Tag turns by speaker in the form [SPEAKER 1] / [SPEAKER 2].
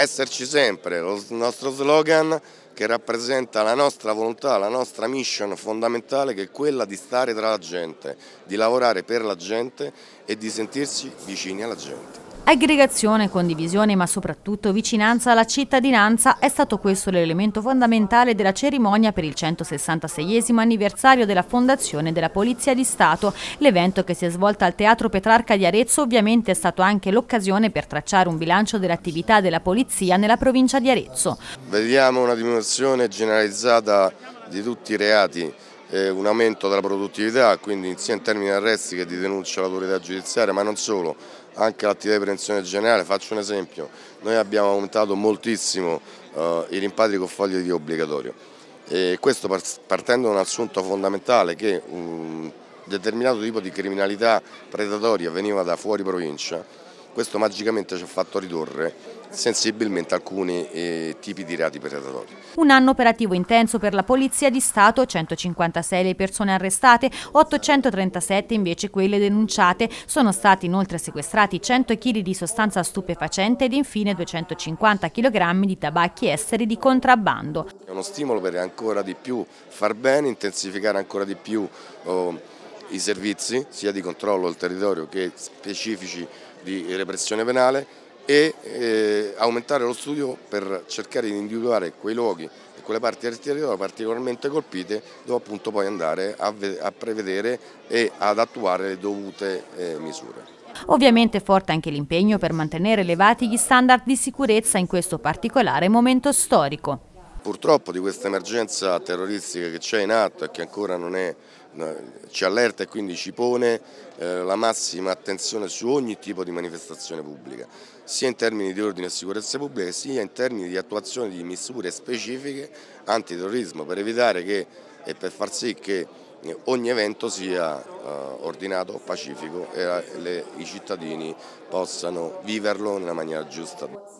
[SPEAKER 1] esserci sempre, il nostro slogan che rappresenta la nostra volontà, la nostra mission fondamentale che è quella di stare tra la gente, di lavorare per la gente e di sentirsi vicini alla gente.
[SPEAKER 2] Aggregazione, condivisione ma soprattutto vicinanza alla cittadinanza è stato questo l'elemento fondamentale della cerimonia per il 166 anniversario della fondazione della Polizia di Stato. L'evento che si è svolto al Teatro Petrarca di Arezzo ovviamente è stato anche l'occasione per tracciare un bilancio dell'attività della Polizia nella provincia di Arezzo.
[SPEAKER 1] Vediamo una diminuzione generalizzata di tutti i reati eh, un aumento della produttività, quindi sia in termini di arresti che di denuncia all'autorità giudiziaria, ma non solo, anche l'attività di prevenzione generale. Faccio un esempio, noi abbiamo aumentato moltissimo eh, i rimpatri con foglie di obbligatorio. E questo partendo da un assunto fondamentale che un determinato tipo di criminalità predatoria veniva da fuori provincia questo magicamente ci ha fatto ridurre sensibilmente alcuni eh, tipi di reati predatori.
[SPEAKER 2] Un anno operativo intenso per la Polizia di Stato, 156 le persone arrestate, 837 invece quelle denunciate. Sono stati inoltre sequestrati 100 kg di sostanza stupefacente ed infine 250 kg di tabacchi esteri di contrabbando.
[SPEAKER 1] È uno stimolo per ancora di più far bene, intensificare ancora di più... Oh, i servizi sia di controllo del territorio che specifici di repressione penale e eh, aumentare lo studio per cercare di individuare quei luoghi e quelle parti del territorio particolarmente colpite dove appunto poi andare a, a prevedere e ad attuare le dovute eh, misure.
[SPEAKER 2] Ovviamente forte anche l'impegno per mantenere elevati gli standard di sicurezza in questo particolare momento storico.
[SPEAKER 1] Purtroppo di questa emergenza terroristica che c'è in atto e che ancora non è, ci allerta e quindi ci pone eh, la massima attenzione su ogni tipo di manifestazione pubblica, sia in termini di ordine e sicurezza pubblica sia in termini di attuazione di misure specifiche antiterrorismo per evitare che e per far sì che eh, ogni evento sia eh, ordinato, pacifico e i cittadini possano viverlo nella maniera giusta.